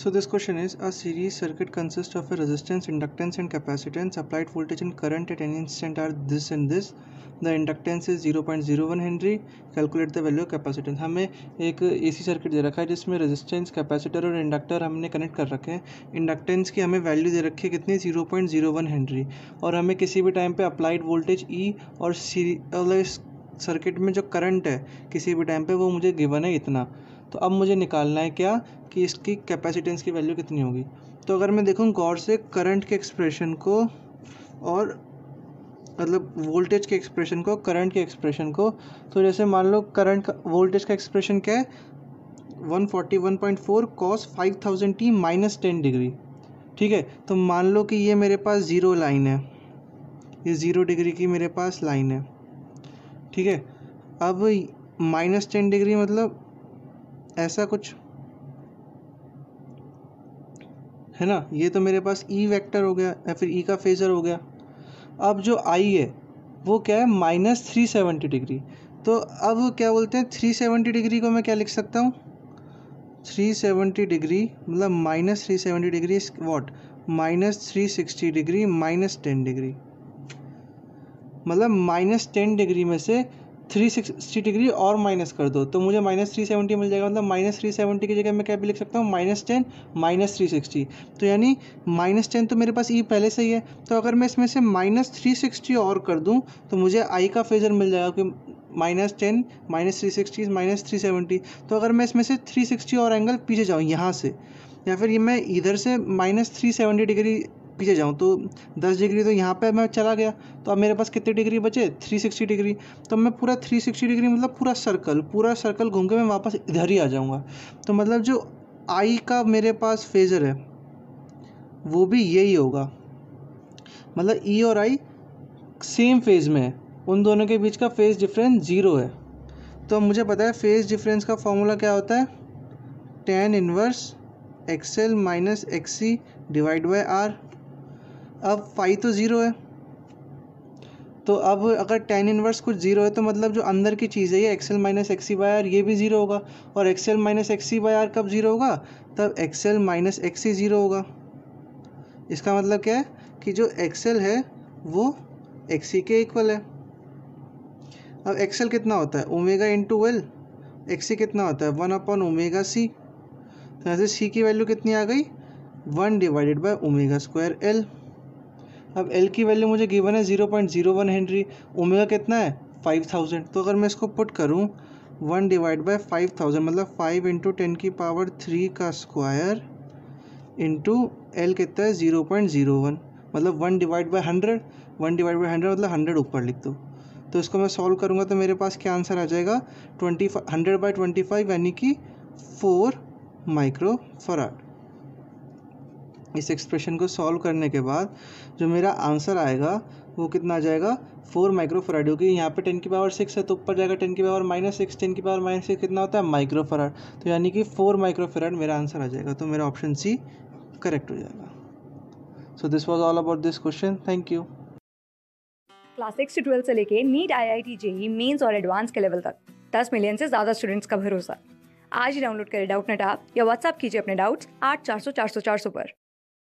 So this question is, a series circuit consists of a resistance, inductance and capacitance. Applied voltage and current at any instant are this and this. The inductance is 0.01 Henry. Calculate the value of capacitance. हमें एक AC circuit दे रखा है जिसमें resistance capacitor और inductor हमने connect कर रखे हैं इंडक्टेंस की हमें वैल्यू दे रखी है कितनी 0.01 हेनरी और हमें किसी भी टाइम पे अप्लाइड वोल्टेज ई और सीरीज सर्किट में जो करंट है किसी भी टाइम पे वो मुझे गिवन है इतना तो अब मुझे निकालना है क्या कि इसकी कैपेसिटेंस की वैल्यू कितनी होगी तो अगर मैं देखूँ गौर से करंट के एक्सप्रेशन को और मतलब वोल्टेज के एक्सप्रेशन को करंट के एक्सप्रेशन को तो जैसे मान लो करंट का वोल्टेज का एक्सप्रेशन क्या है 141.4 cos thousand t minus ten degree ठीक है तो मान लो कि ये मेरे पास ज़ीरो लाइन है ये ज़ीरो डिग्री की मेरे पास लाइन है ठीक है अब माइनस टेन डिग्री मतलब ऐसा कुछ है ना ये तो मेरे पास ई e वेक्टर हो गया या फिर ई e का फेजर हो गया अब जो आई है वो क्या है माइनस थ्री सेवेंटी डिग्री तो अब क्या बोलते हैं थ्री सेवेंटी डिग्री को मैं क्या लिख सकता हूँ थ्री सेवेंटी डिग्री मतलब minus three seventy degree what minus three sixty degree minus ten degree मतलब माइनस टेन डिग्री में से थ्री सिक्सटी डिग्री और माइनस कर दो तो मुझे माइनस थ्री सेवेंटी मिल जाएगा मतलब माइनस थ्री सेवेंटी की जगह मैं क्या भी लिख सकता हूँ minus ten minus three sixty तो यानी माइनस टेन तो मेरे पास ई e पहले से ही है तो अगर मैं इसमें से माइनस थ्री सिक्सटी और कर दूँ तो मुझे आई का फेजर मिल जाएगा क्योंकि minus ten minus three sixty minus three seventy तो अगर मैं इसमें से थ्री सिक्सटी और एंगल पीछे जाऊँ यहाँ से या फिर ये मैं इधर से माइनस थ्री सेवेंटी डिग्री पीछे जाऊँ तो दस डिग्री तो यहाँ पर मैं चला गया तो अब मेरे पास कितने डिग्री बचे थ्री सिक्सटी डिग्री तो मैं पूरा थ्री सिक्सटी डिग्री मतलब पूरा सर्कल पूरा सर्कल घूम के मैं वापस इधर ही आ जाऊँगा तो मतलब जो आई का मेरे पास फेजर है वो भी यही होगा मतलब ई e और आई सेम फेज़ में है उन दोनों के बीच का फेज़ डिफरेंस ज़ीरो है तो मुझे पता है फेज़ डिफरेंस का फॉर्मूला क्या होता है tan inverse XL minus XC divide by R अब फाइव तो ज़ीरो है तो अब अगर टेन इनवर्स कुछ ज़ीरो है तो मतलब जो अंदर की चीज़ है ये XL minus XC by R ये भी ज़ीरो होगा और XL minus XC by R कब ज़ीरो होगा तब एक्सेल माइनस एक्सी ज़ीरो होगा इसका मतलब क्या है कि जो एक्सेल है वो एक्सी e के इक्वल है अब एक्सेल कितना होता है ओमेगा इंटू एल एक्सी कितना होता है वन अपॉन ओमेगा सी तो ऐसे सी की वैल्यू कितनी आ गई one divided by omega square L अब एल की वैल्यू मुझे गिवन है zero point zero one henry omega कितना है फाइव थाउजेंड तो अगर मैं इसको पुट करूँ one divide by five thousand मतलब फाइव इंटू टेन की पावर थ्री का स्क्वायर इंटू एल कितना है ज़ीरो पॉइंट ज़ीरो वन मतलब one divide by hundred one divide by hundred मतलब हंड्रेड ऊपर लिख दो तो इसको मैं सॉल्व करूँगा तो मेरे पास क्या आंसर आ जाएगा twenty hundred by twenty five यानी कि फोर माइक्रो फराड इस एक्सप्रेशन को सॉल्व करने के बाद जो मेरा आंसर आएगा वो कितना आ जाएगा फोर माइक्रो फराड क्योंकि यहाँ पे टेन की पावर सिक्स है तो ऊपर जाएगा टेन की पावर माइनस सिक्स टेन की पावर माइनस सिक्स कितना होता है माइक्रो फराड तो यानी कि फोर माइक्रो फराड मेरा आंसर आ जाएगा तो मेरा ऑप्शन सी करेक्ट हो जाएगा so this was all about this question thank you class six से ट्वेल्थ से लेके NEET I I T JEE mains और एडवांस के लेवल तक दस मिलियन से ज़्यादा स्टूडेंट्स का भरोसा आज ही डाउनलोड करें डाउट नेट आप या व्हाट्सअप कीजिए अपने डाउट्स आठ चार सौ चार सौ चार सौ पर